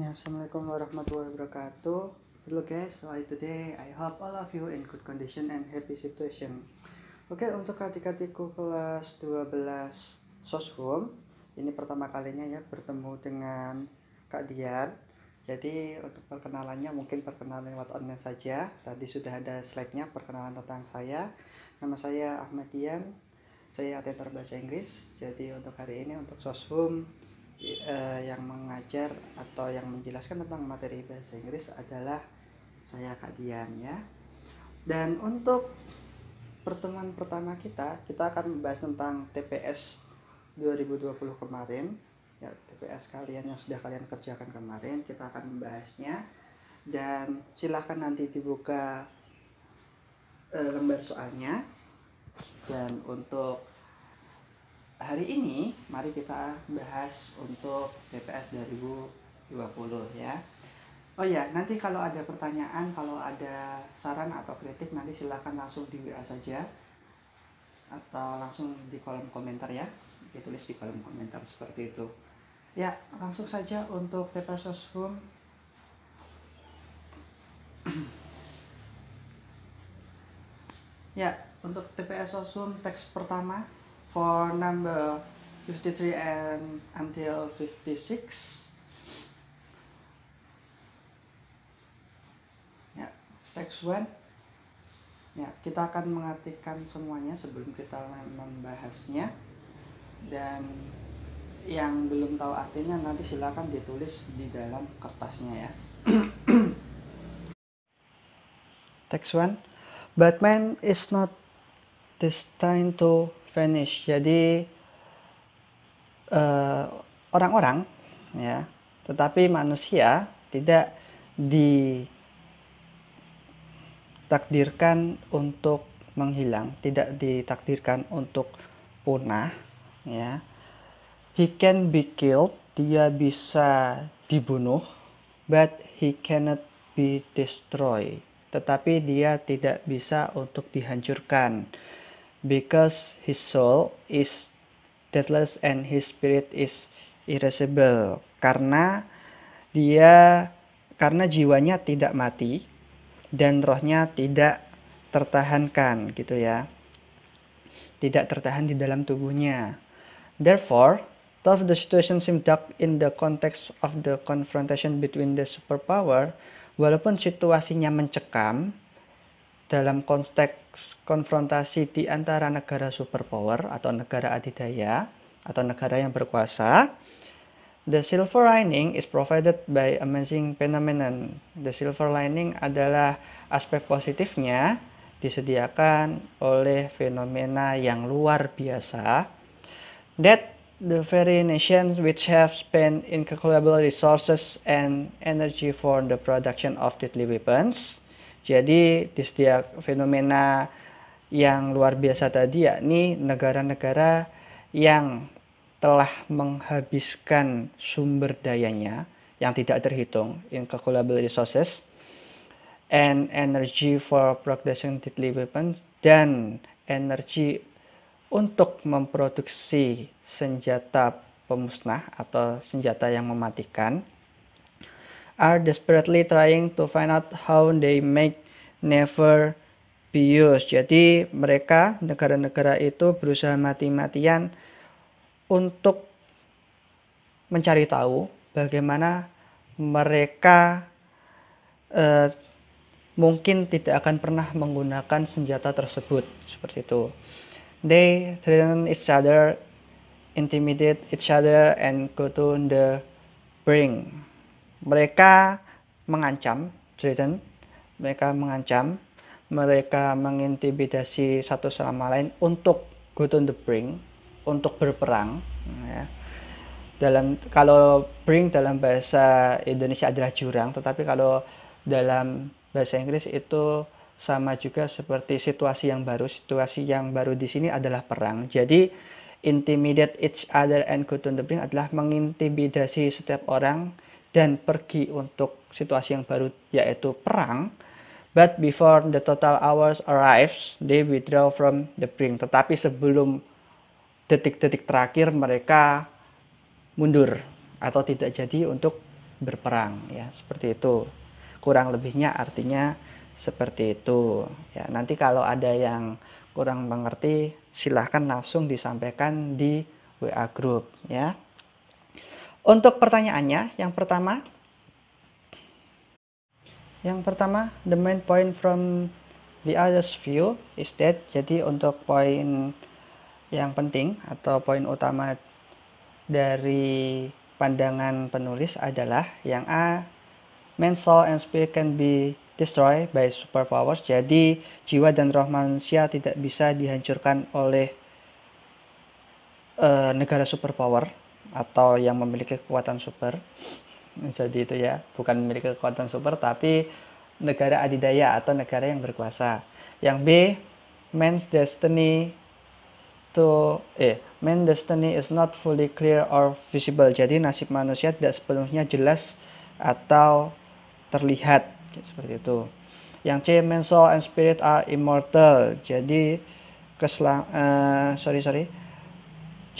Ya, Assalamualaikum warahmatullahi wabarakatuh. Hello guys, why today I hope all of you in good condition and happy situation. Oke, okay, untuk adik-adikku kelas 12 soshum, ini pertama kalinya ya bertemu dengan Kak Dian. Jadi untuk perkenalannya mungkin perkenalan lewat online saja. Tadi sudah ada slide-nya perkenalan tentang saya. Nama saya Ahmad Dian, saya atentor bahasa Inggris. Jadi untuk hari ini untuk soshum uh, yang mengajar atau yang menjelaskan tentang materi bahasa Inggris adalah saya Kak Dian ya. Dan untuk pertemuan pertama kita, kita akan membahas tentang TPS 2020 kemarin. Ya, TPS kalian yang sudah kalian kerjakan kemarin, kita akan membahasnya. Dan silahkan nanti dibuka uh, lembar soalnya. Dan untuk hari ini mari kita bahas untuk TPS 2020 ya. Oh ya, nanti kalau ada pertanyaan, kalau ada saran atau kritik nanti silahkan langsung di WA saja atau langsung di kolom komentar ya. Ditulis di kolom komentar seperti itu. Ya, langsung saja untuk TPS Sosum Ya, untuk TPS Sosum teks pertama for number 53 and until 56 ya text one ya kita akan mengartikan semuanya sebelum kita membahasnya dan yang belum tahu artinya nanti silakan ditulis di dalam kertasnya ya. Text one. Batman is not destined to vanish. Jadi eh, orang-orang uh, ya, tetapi manusia tidak ditakdirkan untuk menghilang, tidak ditakdirkan untuk punah ya. He can be killed, dia bisa dibunuh, but he cannot be destroyed. Tetapi dia tidak bisa untuk dihancurkan because his soul is deathless and his spirit is irascible karena dia karena jiwanya tidak mati dan rohnya tidak tertahankan gitu ya tidak tertahan di dalam tubuhnya therefore though the situation seems dark in the context of the confrontation between the superpower. Walaupun situasinya mencekam, dalam konteks konfrontasi di antara negara superpower atau negara adidaya atau negara yang berkuasa, the silver lining is provided by amazing phenomenon. The silver lining adalah aspek positifnya disediakan oleh fenomena yang luar biasa that the very nations which have spent incalculable resources and energy for the production of deadly weapons jadi di setiap fenomena yang luar biasa tadi yakni negara-negara yang telah menghabiskan sumber dayanya yang tidak terhitung incalculable resources and energy for production deadly weapons dan energi untuk memproduksi senjata pemusnah atau senjata yang mematikan are desperately trying to find out how they make never be used. Jadi mereka negara-negara itu berusaha mati-matian untuk mencari tahu bagaimana mereka uh, mungkin tidak akan pernah menggunakan senjata tersebut seperti itu. They threaten each other, intimidate each other, and go to the brink mereka mengancam Jordan mereka mengancam mereka mengintimidasi satu sama lain untuk go to the brink untuk berperang ya. dalam kalau brink dalam bahasa Indonesia adalah jurang tetapi kalau dalam bahasa Inggris itu sama juga seperti situasi yang baru. Situasi yang baru di sini adalah perang. Jadi intimidate each other and go to the brink adalah mengintimidasi setiap orang dan pergi untuk situasi yang baru yaitu perang. But before the total hours arrives, they withdraw from the brink. Tetapi sebelum detik-detik terakhir mereka mundur atau tidak jadi untuk berperang ya seperti itu kurang lebihnya artinya seperti itu ya nanti kalau ada yang kurang mengerti silahkan langsung disampaikan di WA group ya untuk pertanyaannya, yang pertama, yang pertama, the main point from the other's view is that, jadi untuk poin yang penting atau poin utama dari pandangan penulis adalah yang A, man's soul and spirit can be destroyed by superpowers, jadi jiwa dan roh manusia tidak bisa dihancurkan oleh uh, negara superpower atau yang memiliki kekuatan super jadi itu ya bukan memiliki kekuatan super tapi negara adidaya atau negara yang berkuasa yang B man's destiny to eh man's destiny is not fully clear or visible jadi nasib manusia tidak sepenuhnya jelas atau terlihat seperti itu yang C man's soul and spirit are immortal jadi keselang uh, eh, sorry sorry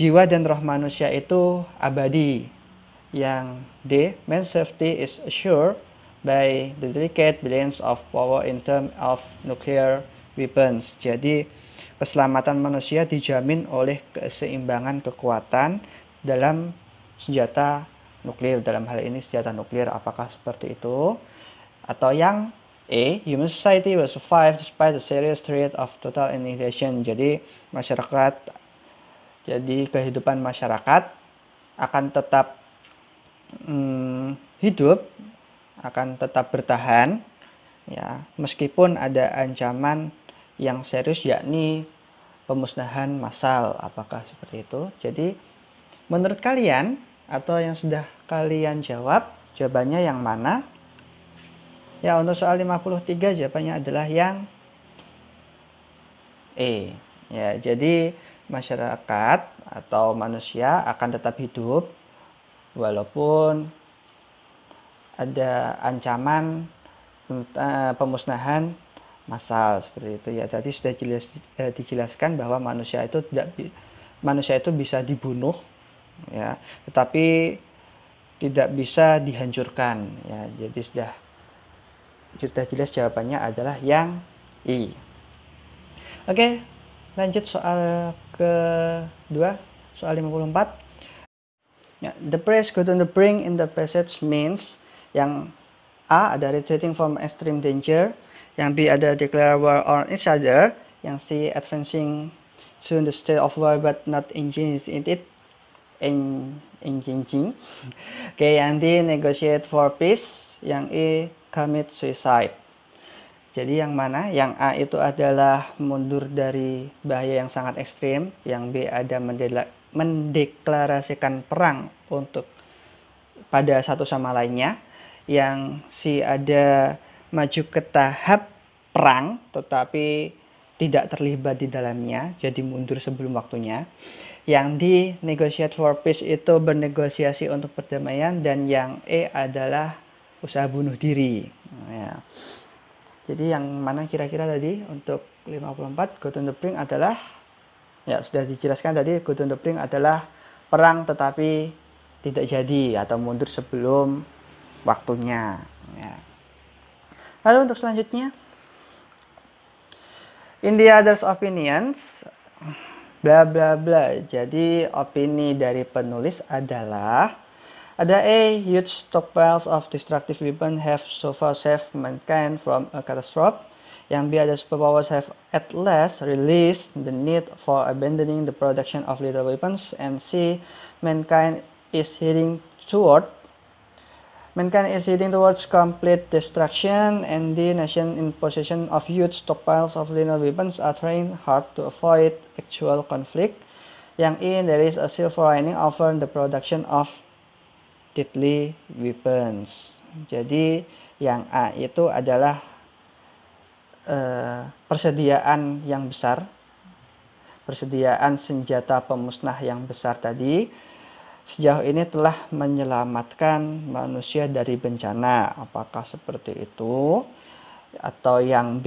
jiwa dan roh manusia itu abadi. Yang D, man's safety is assured by the delicate balance of power in terms of nuclear weapons. Jadi, keselamatan manusia dijamin oleh keseimbangan kekuatan dalam senjata nuklir. Dalam hal ini senjata nuklir apakah seperti itu? Atau yang A. Human society will survive despite the serious threat of total annihilation. Jadi masyarakat jadi kehidupan masyarakat akan tetap hmm, hidup, akan tetap bertahan, ya meskipun ada ancaman yang serius yakni pemusnahan massal. Apakah seperti itu? Jadi menurut kalian atau yang sudah kalian jawab, jawabannya yang mana? Ya, untuk soal 53 jawabannya adalah yang E. Ya, jadi masyarakat atau manusia akan tetap hidup walaupun ada ancaman eh, pemusnahan massal seperti itu ya tadi sudah jelas, eh, dijelaskan bahwa manusia itu tidak manusia itu bisa dibunuh ya tetapi tidak bisa dihancurkan ya jadi sudah sudah jelas jawabannya adalah yang i oke Lanjut soal ke kedua, soal 54. Ya, the phrase go to the brink in the passage means yang A ada retreating from extreme danger, yang B ada declare war on each other, yang C advancing to the state of war but not engaged in it, in engaging. Oke, hmm. okay, yang D negotiate for peace, yang E commit suicide. Jadi yang mana? Yang A itu adalah mundur dari bahaya yang sangat ekstrim. Yang B ada mendeklarasikan perang untuk pada satu sama lainnya. Yang C ada maju ke tahap perang tetapi tidak terlibat di dalamnya. Jadi mundur sebelum waktunya. Yang D negotiate for peace itu bernegosiasi untuk perdamaian. Dan yang E adalah usaha bunuh diri. Nah, ya jadi yang mana kira-kira tadi untuk 54 Gotong Depring adalah ya sudah dijelaskan tadi Gotong Depring adalah perang tetapi tidak jadi atau mundur sebelum waktunya ya. Lalu untuk selanjutnya in the others opinions bla bla bla. Jadi opini dari penulis adalah The A, huge stockpiles of destructive weapons have so far saved mankind from a catastrophe. Yang B, other superpowers have at last released the need for abandoning the production of lethal weapons. And C, mankind is heading toward mankind is heading towards complete destruction and the nation in possession of huge stockpiles of lethal weapons are trying hard to avoid actual conflict. Yang in there is a silver lining over the production of deadly weapons. Jadi yang A itu adalah eh, persediaan yang besar, persediaan senjata pemusnah yang besar tadi sejauh ini telah menyelamatkan manusia dari bencana. Apakah seperti itu? Atau yang B,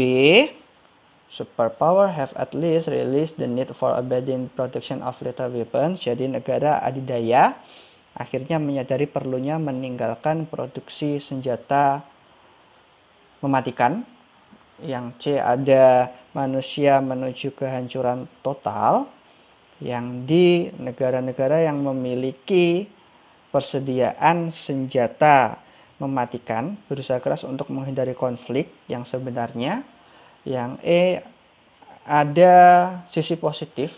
superpower have at least released the need for abiding protection of lethal weapons. Jadi negara adidaya akhirnya menyadari perlunya meninggalkan produksi senjata mematikan yang C ada manusia menuju kehancuran total yang di negara-negara yang memiliki persediaan senjata mematikan berusaha keras untuk menghindari konflik yang sebenarnya yang E ada sisi positif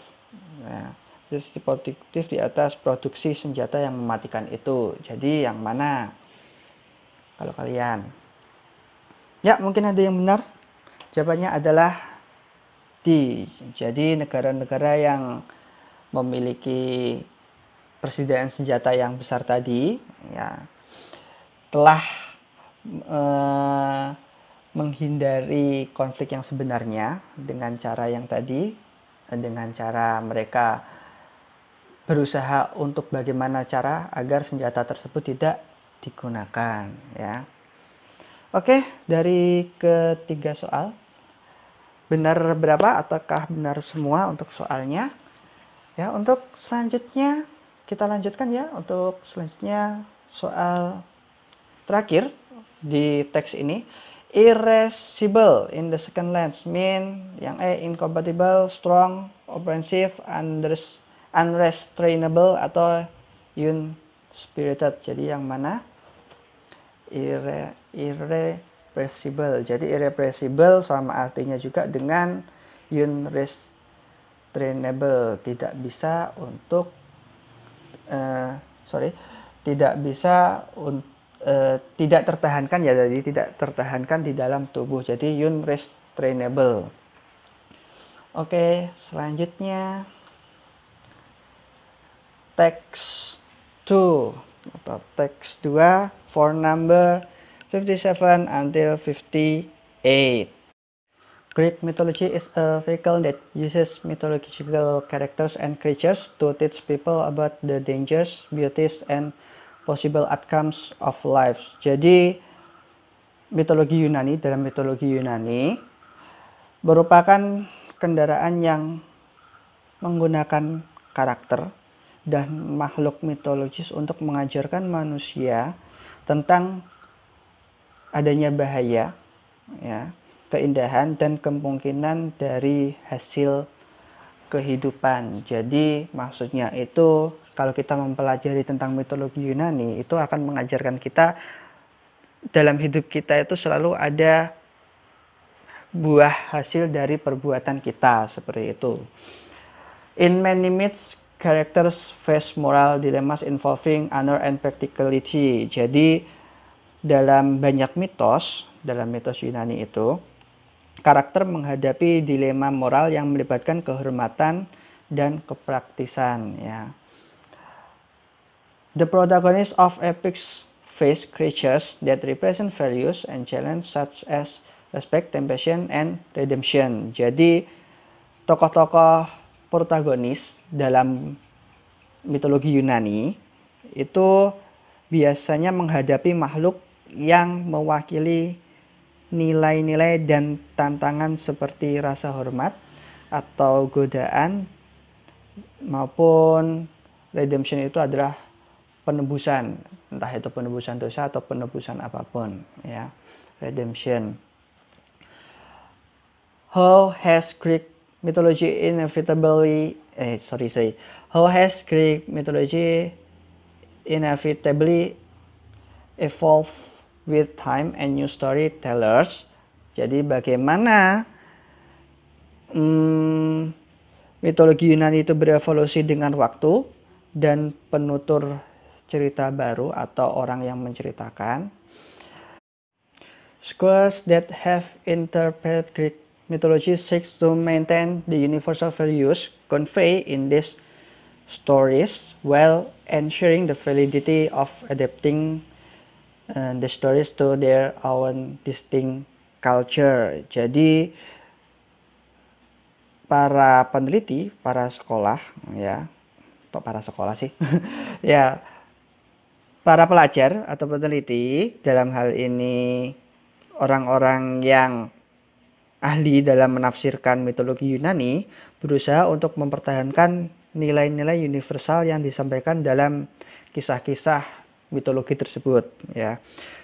nah, sisi produktif di atas produksi senjata yang mematikan itu. Jadi yang mana? Kalau kalian. Ya, mungkin ada yang benar. Jawabannya adalah D. Jadi negara-negara yang memiliki persediaan senjata yang besar tadi ya telah eh, menghindari konflik yang sebenarnya dengan cara yang tadi dengan cara mereka berusaha untuk bagaimana cara agar senjata tersebut tidak digunakan ya. Oke, dari ketiga soal benar berapa ataukah benar semua untuk soalnya? Ya, untuk selanjutnya kita lanjutkan ya untuk selanjutnya soal terakhir di teks ini irresistible in the second lens mean yang E incompatible strong offensive and unrestrainable atau un spirited jadi yang mana irre, irrepressible jadi irrepressible sama artinya juga dengan unrestrainable tidak bisa untuk uh, sorry tidak bisa untuk uh, eh, tidak tertahankan ya jadi tidak tertahankan di dalam tubuh jadi unrestrainable oke okay, selanjutnya text 2 atau text 2 for number 57 until 58. Greek mythology is a vehicle that uses mythological characters and creatures to teach people about the dangers, beauties, and possible outcomes of life. Jadi, mitologi Yunani dalam mitologi Yunani merupakan kendaraan yang menggunakan karakter dan makhluk mitologis untuk mengajarkan manusia tentang adanya bahaya, ya, keindahan dan kemungkinan dari hasil kehidupan. Jadi maksudnya itu kalau kita mempelajari tentang mitologi Yunani itu akan mengajarkan kita dalam hidup kita itu selalu ada buah hasil dari perbuatan kita seperti itu. In many myths, characters face moral dilemmas involving honor and practicality. Jadi dalam banyak mitos, dalam mitos Yunani itu, karakter menghadapi dilema moral yang melibatkan kehormatan dan kepraktisan ya. The protagonist of epics face creatures that represent values and challenge such as respect, temptation, and redemption. Jadi tokoh-tokoh protagonis dalam mitologi Yunani itu biasanya menghadapi makhluk yang mewakili nilai-nilai dan tantangan seperti rasa hormat atau godaan maupun redemption itu adalah penebusan entah itu penebusan dosa atau penebusan apapun ya redemption how has Greek mythology inevitably eh sorry sorry how has Greek mythology inevitably evolve with time and new storytellers jadi bagaimana hmm, mitologi Yunani itu berevolusi dengan waktu dan penutur cerita baru atau orang yang menceritakan. scholars that have interpreted Greek mythology seeks to maintain the universal values conveyed in these stories while ensuring the validity of adapting uh, the stories to their own distinct culture. Jadi para peneliti, para sekolah ya, atau para sekolah sih. ya. Para pelajar atau peneliti dalam hal ini orang-orang yang ahli dalam menafsirkan mitologi Yunani berusaha untuk mempertahankan nilai-nilai universal yang disampaikan dalam kisah-kisah mitologi tersebut ya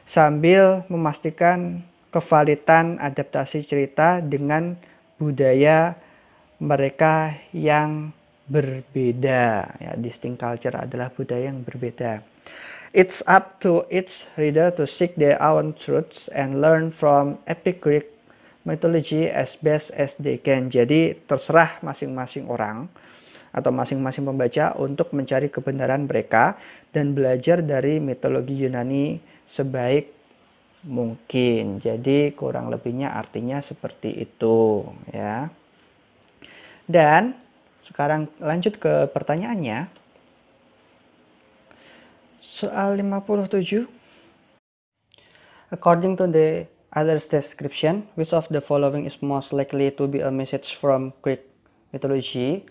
sambil memastikan kevalitan adaptasi cerita dengan budaya mereka yang berbeda ya distinct culture adalah budaya yang berbeda it's up to each reader to seek their own truths and learn from epic Greek methodology as best as they can. Jadi terserah masing-masing orang atau masing-masing pembaca untuk mencari kebenaran mereka dan belajar dari mitologi Yunani sebaik mungkin. Jadi kurang lebihnya artinya seperti itu ya. Dan sekarang lanjut ke pertanyaannya. Soal 57 According to the Other description, which of the following is most likely to be a message from Greek mythology?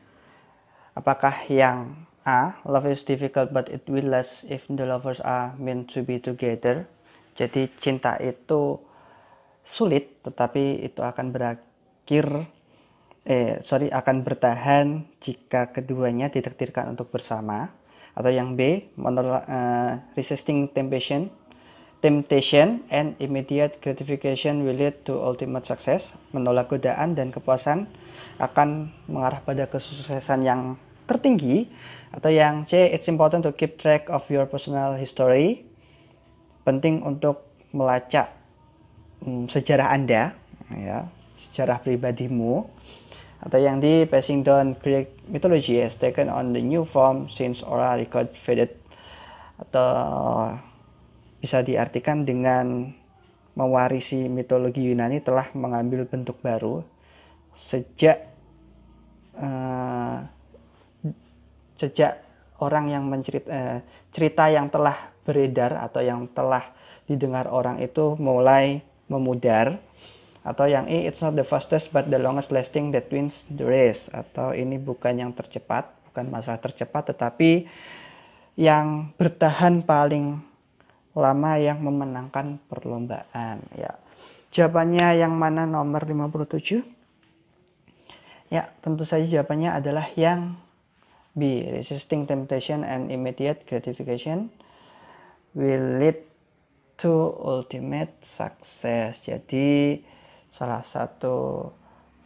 Apakah yang A. Love is difficult but it will last if the lovers are meant to be together. Jadi cinta itu sulit tetapi itu akan berakhir eh sorry akan bertahan jika keduanya ditakdirkan untuk bersama. Atau yang B. Menolak uh, resisting temptation temptation and immediate gratification will lead to ultimate success. Menolak godaan dan kepuasan akan mengarah pada kesuksesan yang tertinggi atau yang C it's important to keep track of your personal history. Penting untuk melacak hmm, sejarah Anda ya, sejarah pribadimu. Atau yang di passing down Greek mythology has taken on the new form since oral record faded atau bisa diartikan dengan mewarisi mitologi Yunani telah mengambil bentuk baru sejak uh, sejak orang yang mencerita uh, eh, cerita yang telah beredar atau yang telah didengar orang itu mulai memudar atau yang ini eh, it's not the fastest but the longest lasting that wins the race atau ini bukan yang tercepat bukan masalah tercepat tetapi yang bertahan paling lama yang memenangkan perlombaan ya. Jawabannya yang mana nomor 57? Ya, tentu saja jawabannya adalah yang B. Resisting temptation and immediate gratification will lead to ultimate success. Jadi, salah satu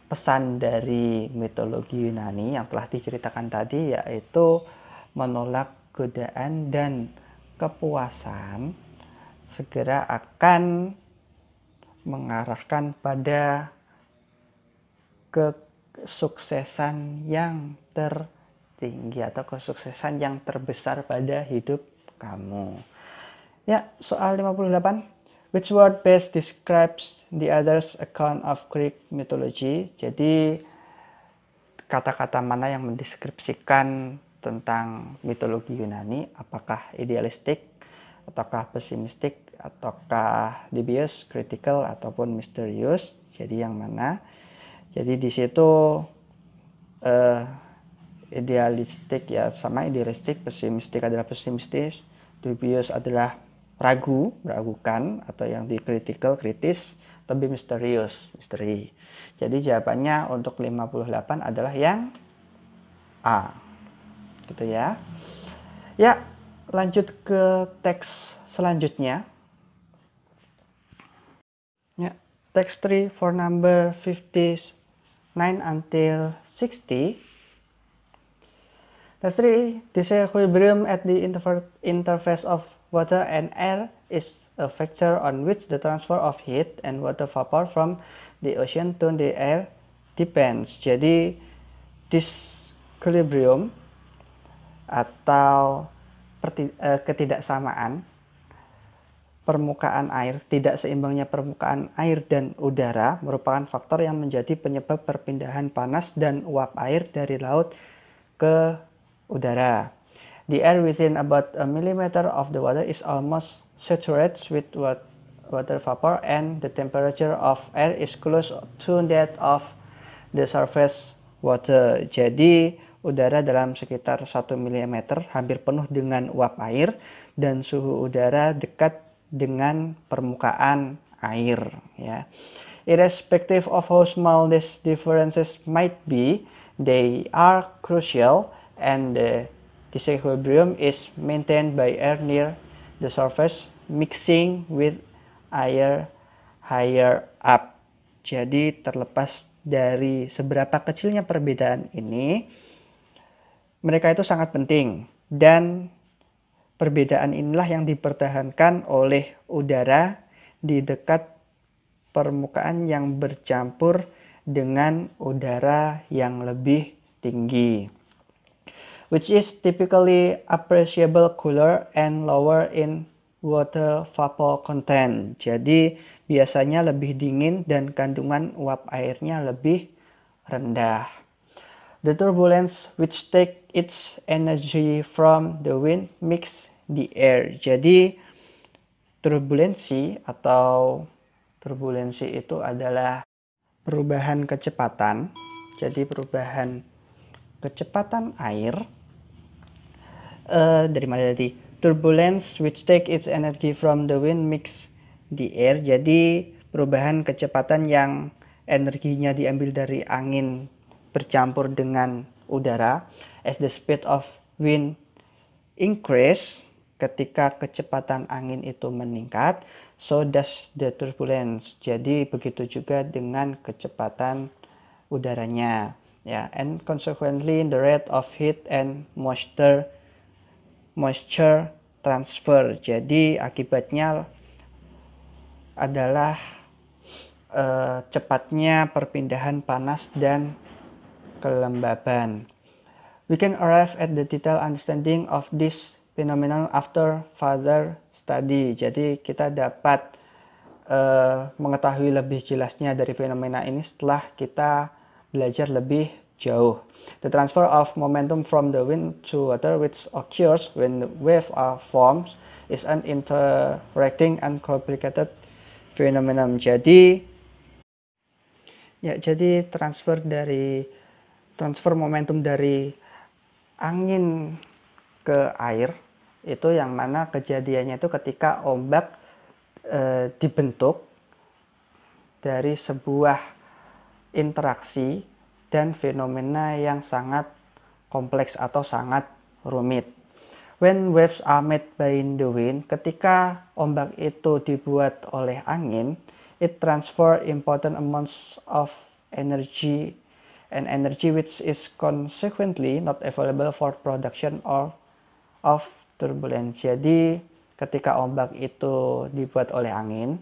pesan dari mitologi Yunani yang telah diceritakan tadi yaitu menolak godaan dan kepuasan segera akan mengarahkan pada kesuksesan yang tertinggi atau kesuksesan yang terbesar pada hidup kamu. Ya, soal 58. Which word best describes the other's account of Greek mythology? Jadi, kata-kata mana yang mendeskripsikan tentang mitologi Yunani, apakah idealistik, ataukah pesimistik, ataukah dubious, critical, ataupun misterius. Jadi yang mana? Jadi di situ uh, idealistik ya sama idealistik, pesimistik adalah pesimistis, dubious adalah ragu, meragukan, atau yang di critical, kritis, lebih misterius, misteri. Jadi jawabannya untuk 58 adalah yang A gitu ya. Ya, lanjut ke teks selanjutnya. Ya, teks 3 for number 59 until 60. Teks 3, this equilibrium at the interface of water and air is a factor on which the transfer of heat and water vapor from the ocean to the air depends. Jadi, this equilibrium atau eh, ketidaksamaan permukaan air, tidak seimbangnya permukaan air dan udara merupakan faktor yang menjadi penyebab perpindahan panas dan uap air dari laut ke udara. The air within about a millimeter of the water is almost saturated with water vapor and the temperature of air is close to that of the surface water. Jadi udara dalam sekitar 1 mm hampir penuh dengan uap air dan suhu udara dekat dengan permukaan air ya. Irrespective of how small these differences might be, they are crucial and the disequilibrium is maintained by air near the surface mixing with air higher up. Jadi terlepas dari seberapa kecilnya perbedaan ini, mereka itu sangat penting dan perbedaan inilah yang dipertahankan oleh udara di dekat permukaan yang bercampur dengan udara yang lebih tinggi which is typically appreciable cooler and lower in water vapor content. Jadi biasanya lebih dingin dan kandungan uap airnya lebih rendah. The turbulence which take its energy from the wind mix the air. Jadi turbulensi atau turbulensi itu adalah perubahan kecepatan. Jadi perubahan kecepatan air uh, dari mana tadi? Turbulence which take its energy from the wind mix the air. Jadi perubahan kecepatan yang energinya diambil dari angin bercampur dengan udara as the speed of wind increase ketika kecepatan angin itu meningkat so does the turbulence jadi begitu juga dengan kecepatan udaranya ya yeah, and consequently the rate of heat and moisture moisture transfer jadi akibatnya adalah uh, cepatnya perpindahan panas dan kelembaban. We can arrive at the detailed understanding of this phenomenon after further study. Jadi kita dapat uh, mengetahui lebih jelasnya dari fenomena ini setelah kita belajar lebih jauh. The transfer of momentum from the wind to water which occurs when the wave are formed is an interacting and complicated phenomenon. Jadi ya jadi transfer dari transfer momentum dari angin ke air itu yang mana kejadiannya itu ketika ombak e, dibentuk dari sebuah interaksi dan fenomena yang sangat kompleks atau sangat rumit. When waves are made by the wind, ketika ombak itu dibuat oleh angin, it transfer important amounts of energy and energy which is consequently not available for production or of turbulence. Jadi ketika ombak itu dibuat oleh angin,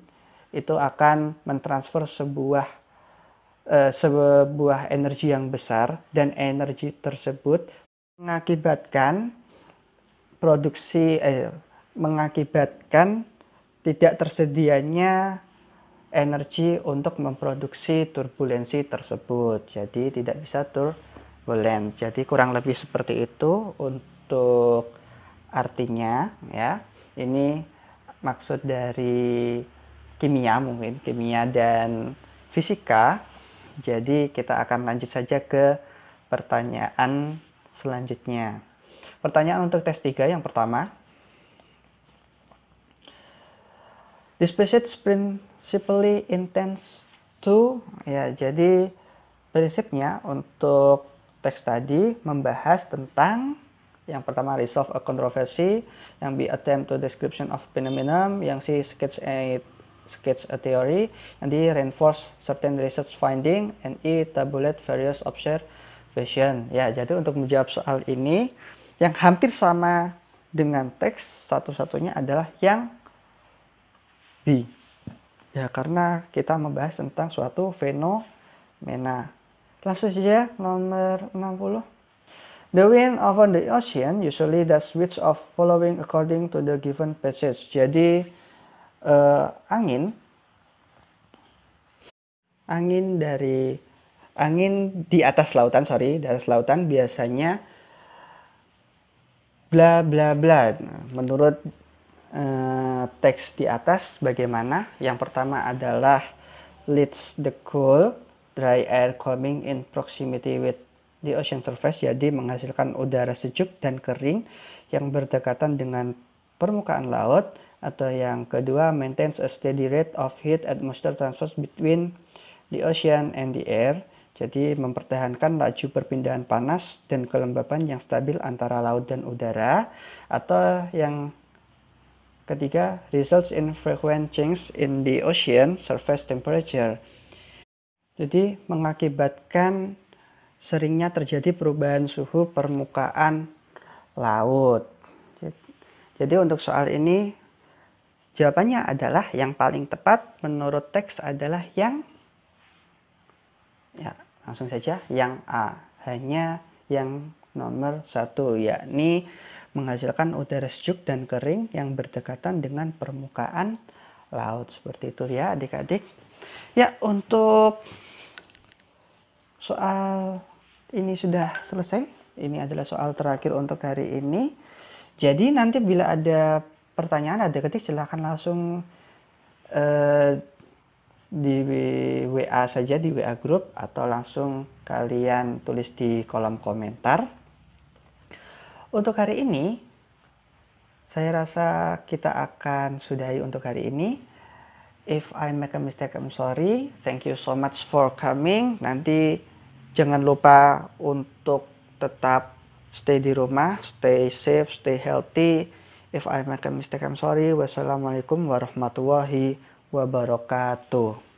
itu akan mentransfer sebuah eh, sebuah energi yang besar dan energi tersebut mengakibatkan produksi eh, mengakibatkan tidak tersedianya energi untuk memproduksi turbulensi tersebut. Jadi tidak bisa turbulen. Jadi kurang lebih seperti itu untuk artinya ya. Ini maksud dari kimia mungkin, kimia dan fisika. Jadi kita akan lanjut saja ke pertanyaan selanjutnya. Pertanyaan untuk tes 3 yang pertama. displacement sprint simply intends to ya jadi prinsipnya untuk teks tadi membahas tentang yang pertama resolve a controversy yang B attempt to description of phenomenon yang si sketch a sketch a theory yang di reinforce certain research finding and E tabulate various observation ya jadi untuk menjawab soal ini yang hampir sama dengan teks satu-satunya adalah yang B Ya karena kita membahas tentang suatu fenomena. Langsung saja nomor 60. The wind over the ocean usually does switch of following according to the given passage. Jadi uh, angin angin dari angin di atas lautan sorry di atas lautan biasanya bla bla bla nah, menurut Eh, teks di atas bagaimana. Yang pertama adalah leads the cool dry air coming in proximity with the ocean surface, jadi menghasilkan udara sejuk dan kering yang berdekatan dengan permukaan laut. Atau yang kedua, maintains a steady rate of heat moisture transfer between the ocean and the air. Jadi mempertahankan laju perpindahan panas dan kelembapan yang stabil antara laut dan udara atau yang Ketiga, results in frequent changes in the ocean surface temperature. Jadi, mengakibatkan seringnya terjadi perubahan suhu permukaan laut. Jadi, untuk soal ini, jawabannya adalah yang paling tepat menurut teks adalah yang ya, langsung saja yang A, hanya yang nomor satu yakni menghasilkan udara sejuk dan kering yang berdekatan dengan permukaan laut seperti itu ya adik-adik ya untuk soal ini sudah selesai ini adalah soal terakhir untuk hari ini jadi nanti bila ada pertanyaan adik-adik silahkan langsung eh, di WA saja di WA group atau langsung kalian tulis di kolom komentar. Untuk hari ini, saya rasa kita akan sudahi untuk hari ini. If I make a mistake, I'm sorry. Thank you so much for coming. Nanti jangan lupa untuk tetap stay di rumah, stay safe, stay healthy. If I make a mistake, I'm sorry. Wassalamualaikum warahmatullahi wabarakatuh.